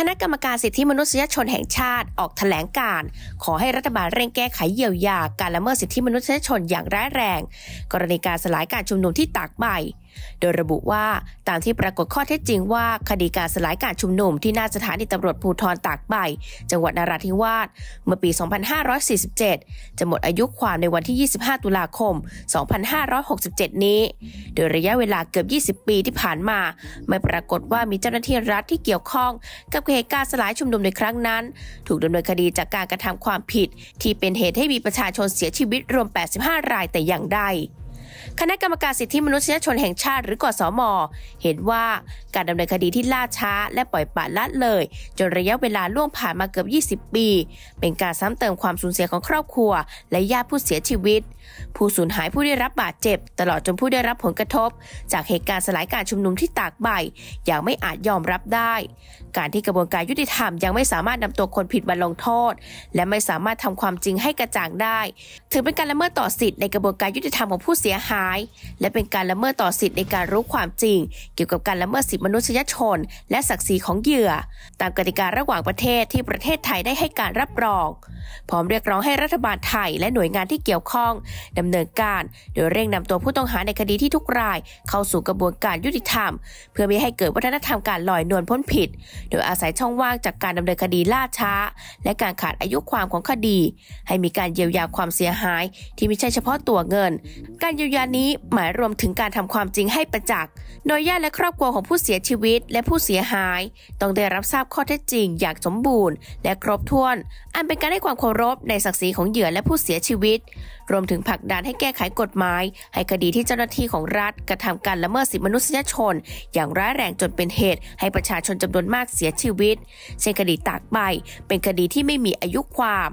คณะกรรมการสิทธิมนุษยชนแห่งชาติออกถแถลงการ ขอให้รัฐบาลเร่งแก้ไขเยียวยา การละเมิดสิทธิมนุษยชนอย่างร้ายแรง กรณีการสลายการชุมนุมที่ตากใบโดยระบุว่าตามที่ปรากฏข้อเท็จจริงว่าคดีการสลายการชุมนุมที่หน้าสถานีตำรวจภูธรตากใบ จังหวัดนราธิวาสเมื่อปี 2547 จะหมดอายุความในวันที่ 25 ตุลาคม 2567 นี้ โดยระยะเวลาเกือบ 20 ปีที่ผ่านมา ไม่ปรากฏว่ามีเจ้าหน้าที่รัฐที่เกี่ยวข้อง กับเหตุการณ์สลายชุมนุมในครั้งนั้น ถูกดำเนินคดีจากการกระทำความผิด ที่เป็นเหตุให้มีประชาชนเสียชีวิตรวม 85 รายแต่อย่างใดคณะกรรมการสิทธิมนุษยชนแห่งชาติหรือกสม เห็นว่าการดำเนินคดีที่ล่าช้าและปล่อยปละละเลย จนระยะเวลาล่วงผ่านมาเกือบ20 ปี เป็นการซ้ำเติมความสูญเสียของครอบครัว และญาติผู้เสียชีวิต ผู้สูญหายผู้ได้รับบาดเจ็บ ตลอดจนผู้ได้รับผลกระทบ จากเหตุการณ์สลายการชุมนุมที่ตากใบอย่างไม่อาจยอมรับได้ การที่กระบวนการยุติธรรมยังไม่สามารถนำตัวคนผิดมาลงโทษ และไม่สามารถทำความจริงให้กระจ่างได้ถือเป็นการละเมิดต่อสิทธิในกระบวนการยุติธรรมของผู้เสียหายายและเป็นการละเมิดต่อสิทธิในการรู้ความจริง เกี่ยวกับการละเมิดสิทธิมนุษยชน และศักดิ์ศรีของเหยื่อ ตามกติการะหว่างประเทศที่ประเทศไทยได้ให้การรับรองพร้อมเรียกร้องให้รัฐบาลไทยและหน่วยงานที่เกี่ยวข้อง ดำเนินการ โดยเร่งนำตัวผู้ต้องหาในคดีที่ทุกราย เข้าสู่กระบวนการยุติธรรม เพื่อไม่ให้เกิดวัฒนธรรมการลอยนวลพ้นผิด โดยอาศัยช่องว่างจากการดำเนินคดีล่าช้า และการขาดอายุความของคดี ให้มีการเยียวยาความเสียหายที่ไม่ใช่เฉพาะตัวเงิน การเยียวยาการนี้หมายรวมถึงการทำความจริงให้ประจักษ์โดยญาติและครอบครัวของผู้เสียชีวิตและผู้เสียหายต้องได้รับทราบข้อเท็จจริงอย่างสมบูรณ์และครบถ้วน อันเป็นการให้ความเคารพ ในศักดิ์ศรีของเหยื่อและผู้เสียชีวิต รวมถึงผลักดันให้แก้ไขกฎหมาย ให้คดีที่เจ้าหน้าที่ของรัฐ กระทำการละเมิดสิทธิมนุษยชน อย่างร้ายแรงจนเป็นเหตุ ให้ประชาชนจำนวนมากเสียชีวิต เช่นคดีตากใบเป็นคดีที่ไม่มีอายุความ